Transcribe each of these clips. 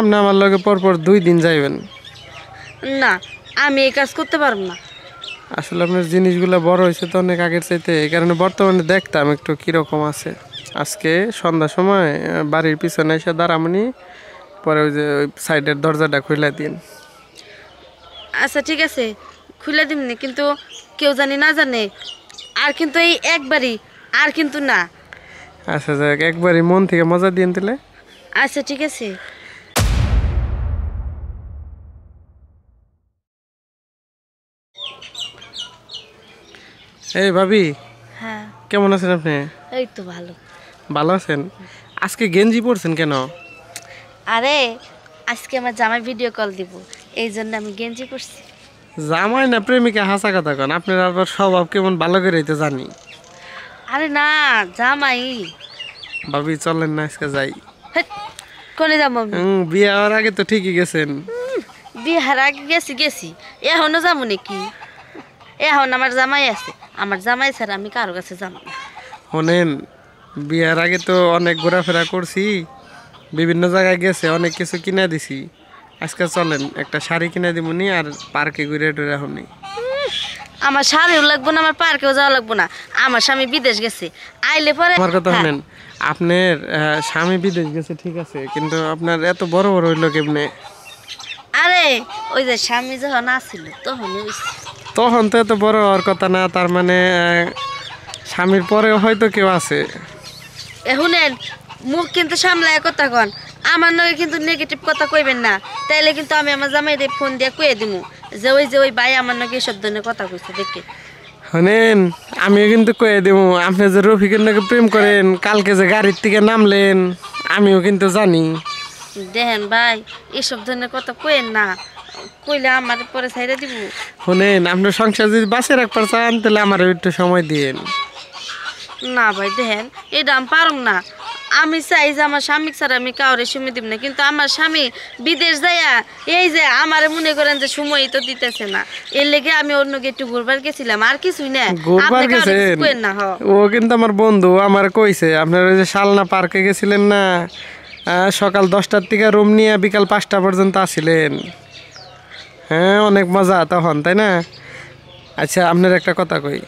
আপনি আমার লগে পরপর দুই দিন যাইবেন না আমি এই কাজ করতে পারবো না আসলে আপনার জিনিসগুলো বড় হয়েছে তো অনেক আগের চাইতে এই কারণে বর্তমানে দেখতাম একটু কীরকম আছে আজকে সন্ধ্যার সময় বাড়ির পিছনে এসে দাঁড়ামনি পরে ওই যে ওই সাইডের দরজাটা খুলে দিন আচ্ছা ঠিক আছে খুলে দিন কিন্তু কেউ জানি না জানে আর কিন্তু এই একবারই আর কিন্তু না আচ্ছা যাক একবারই মন থেকে মজা দিন তাহলে আচ্ছা ঠিক আছে এই ভাবি হ্যাঁ কেমন আছেন আপনি এই তো ভালো ভালো আছেন আজকে গেঞ্জি পরছেন কেন আরে আজকে আমার জামাই ভিডিও কল দিব এই জন্য আমি গেঞ্জি পরছি জামাই না প্রেমিকা হাসা কথা কন আপনার আবার স্বভাব কেমন ভালো করে তো জানি আরে না জামাই ভাবি চলেন না আজকে যাই কোনে যাব হুম বিয়ে হওয়ার আগে তো ঠিকই গেছেন বিয়ে হার আগে গেছি গেছি এখনো যাবো নাকি এখন আমার জামাই আছে আমার জামাই স্যার আমি কারো কাছে জানাব শোনেন বিয়ার আগে তো অনেক ঘোরাফেরা করছি বিভিন্ন জায়গায় গেছে অনেক কিছু কিনে দিছি আজকে চলেন একটা শাড়ি কিনে দিব নি আর পার্কে ঘুরে টুরে হনি আমার শাড়িও লাগবো না আমার পার্কেও যাওয়া লাগবো না আমার স্বামী বিদেশ গেছে আইলে পরে আমার কথা হ্যাঁ। শুনেন আপনার স্বামী বিদেশ গেছে ঠিক আছে কিন্তু আপনার এত বড় বড় হইলো কেমনে আরে ওই যে স্বামী যখন আসছিল তখন তখন তো এত বড় হওয়ার কথা না তার মানে স্বামীর পরেও হয়তো কেউ আছে শুনেন মুখ কিন্তু সামলায় কথা কন আমার নয় কিন্তু নেগেটিভ কথা কইবেন না তাইলে কিন্তু আমি আমার জামাইরে ফোন দিয়ে কয়ে দিব যে ওই যে ওই ভাই আমার নাকি এসব ধরনের কথা কইছে দেখে শোনেন আমিও কিন্তু কয়ে দিব আপনি যে রফিকের নাকি প্রেম করেন কালকে যে গাড়ির থেকে নামলেন আমিও কিন্তু জানি দেখেন ভাই এসব ধরনের কথা কয়েন না কইলে আমার পরে ছাইরা দিব শুনেন সংসার যদি রাখবার চান তাহলে আমার একটু সময় না ভাই দেখেন আমি পারম না আমি চাই যে আমার স্বামী আমি কাউরে সময় দিব না কিন্তু আমার স্বামী বিদেশ যাইয়া এই যে আমার মনে করেন যে সময় তো দিতেছে না এর লেগে আমি অন্য একটু ঘুরবার গেছিলাম আর কিছুই না ঘুরবার গেছেন ও কিন্তু আমার বন্ধু আমার কইছে আপনার ওই যে শালনা পার্কে গেছিলেন না সকাল দশটার থেকে রুম নিয়ে বিকাল পাঁচটা পর্যন্ত আসিলেন হ্যাঁ অনেক মজা তখন তাই না আচ্ছা আপনার একটা কথা কই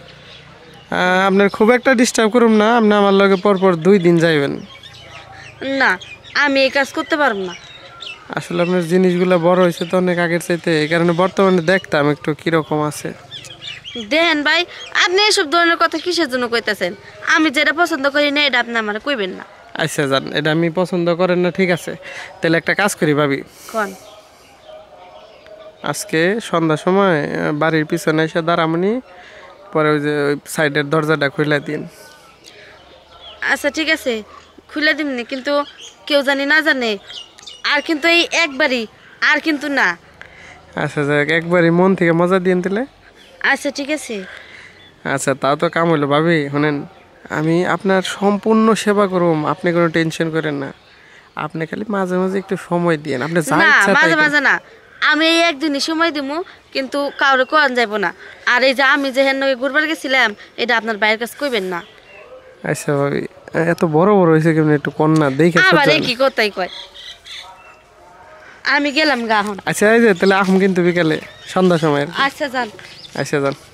আপনার খুব একটা ডিস্টার্ব করুন না আপনি আমার লগে পরপর দুই দিন যাইবেন না আমি এই কাজ করতে পারবো না আসলে আপনার জিনিসগুলো বড় হয়েছে তো অনেক আগের চাইতে এই কারণে বর্তমানে দেখতাম একটু কীরকম আছে দেন ভাই আপনি এসব ধরনের কথা কিসের জন্য কইতাছেন আমি যেটা পছন্দ করি না এটা আপনি আমার কইবেন না আচ্ছা জান এটা আমি পছন্দ করেন না ঠিক আছে তাহলে একটা কাজ করি ভাবি কোন আজকে সন্ধ্যার সময় বাড়ির পিছনে এসে দাঁড়ামনি পরে ওই যে ওই সাইডের দরজাটা খুলে দিন আচ্ছা ঠিক আছে খুলে দিমনি কিন্তু কেউ জানি না জানে আর কিন্তু এই একবারই আর কিন্তু না আচ্ছা যাক একবারই মন থেকে মজা দিন তাহলে আচ্ছা ঠিক আছে আচ্ছা তাও তো কাম হলো ভাবি শুনেন আমি আপনার সম্পূর্ণ সেবা করব আপনি কোনো টেনশন করেন না আপনি খালি মাঝে মাঝে একটু সময় দিন আপনি মাঝে মাঝে না আমি এই একদিনই সময় দিব কিন্তু কাউরে কোয়ান যাব না আর এই যে আমি যে হেন ঘুরবার গেছিলাম এটা আপনার বাইরের কাছে কইবেন না আচ্ছা ভাবি এত বড় বড় হয়েছে কেমন একটু কন্যা দেখে আবার কি কথাই কয় আমি গেলাম গা আচ্ছা এই যে তাহলে আহম কিন্তু বিকালে সন্ধ্যা সময় আচ্ছা যান আচ্ছা যান